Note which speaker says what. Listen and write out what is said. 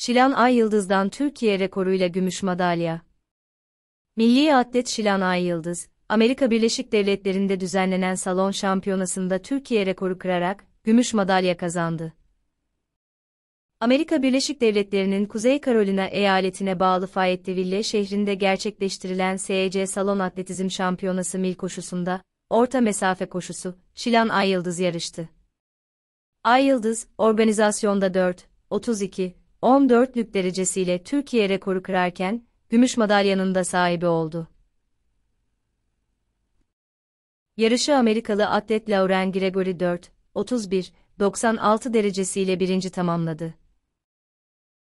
Speaker 1: Şilan Ay Yıldız'dan Türkiye rekoruyla gümüş madalya. Milli atlet Şilan Ay Yıldız, Amerika Birleşik Devletleri'nde düzenlenen salon şampiyonasında Türkiye rekoru kırarak gümüş madalya kazandı. Amerika Birleşik Devletleri'nin Kuzey Carolina eyaletine bağlı Fayetteville şehrinde gerçekleştirilen SEC Salon Atletizm Şampiyonası mil koşusunda orta mesafe koşusu Şilan Ay Yıldız yarıştı. Ay Yıldız organizasyonda 4 32 14'lük derecesiyle Türkiye rekoru kırarken, gümüş madalyanın da sahibi oldu. Yarışı Amerikalı atlet Lauren Gregory 4, 31, 96 derecesiyle birinci tamamladı.